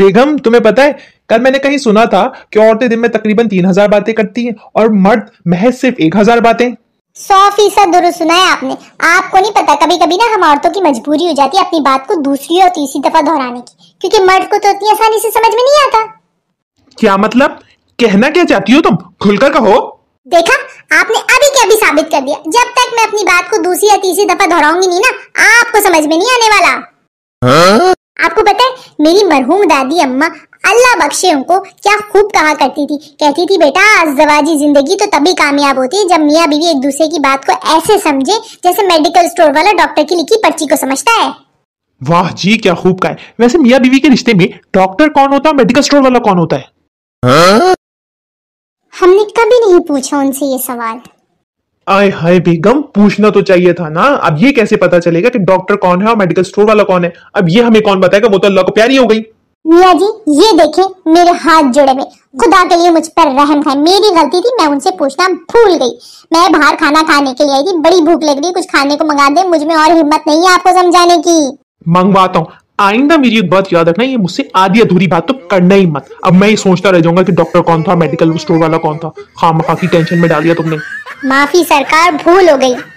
बेगम तुम्हें पता है कल मैंने कहीं सुना था कि औरतें दिन में तकरीबन तीन हजार बातें करती हैं और मर्द महज सिर्फ एक हजार बातें सौ फीसद दुरुस्त सुना है आपने आपको नहीं पता कभी कभी ना हम औरतों की मजबूरी हो जाती है अपनी बात को दूसरी और तीसरी दफा दोहराने की क्योंकि मर्द को तो इतनी आसानी से समझ में नहीं आता क्या मतलब कहना क्या चाहती हो तुम खुलकर कहो देखा आपने अभी क्या भी साबित कर दिया जब तक मैं अपनी बात को दूसरी या तीसरी दफा दोहराऊंगी नहीं ना आपको समझ में नहीं आने वाला हाँ? आपको पता है मेरी मरहूम दादी अम्मा अल्लाह बख्शे उनको क्या खूब कहा करती थी कहती थी बेटा अजवाजी जिंदगी तो तभी कामयाब होती है जब मियाँ बीवी एक दूसरे की बात को ऐसे समझे जैसे मेडिकल स्टोर वाला डॉक्टर की लिखी पर्ची को समझता है वाह जी क्या खूब कहा है वैसे मियाँ बीवी के रिश्ते में डॉक्टर कौन होता है मेडिकल स्टोर वाला कौन होता है हा? हमने कभी नहीं पूछा उनसे ये सवाल आय हाय बेगम पूछना तो चाहिए था ना अब ये कैसे पता चलेगा कि डॉक्टर कौन है और मेडिकल स्टोर वाला कौन है अब ये हमें कौन बताएगा वो तो अल्लाह को प्यारी हो गई मिया जी ये देखे मेरे हाथ जुड़े हुए खुदा के लिए मुझ पर रहम है मेरी गलती थी मैं उनसे पूछना भूल गई मैं बाहर खाना खाने के लिए आई थी बड़ी भूख लग रही कुछ खाने को मंगा दे मुझ में और हिम्मत नहीं है आपको समझाने की मंगवाता हूँ आइंदा मेरी एक बात याद रखना ये मुझसे आधी अधूरी बात तो करना ही मत अब मैं ये सोचता रह जाऊंगा कि डॉक्टर कौन था मेडिकल स्टोर वाला कौन था खाम खा की टेंशन में डाल दिया तुमने माफी सरकार भूल हो गई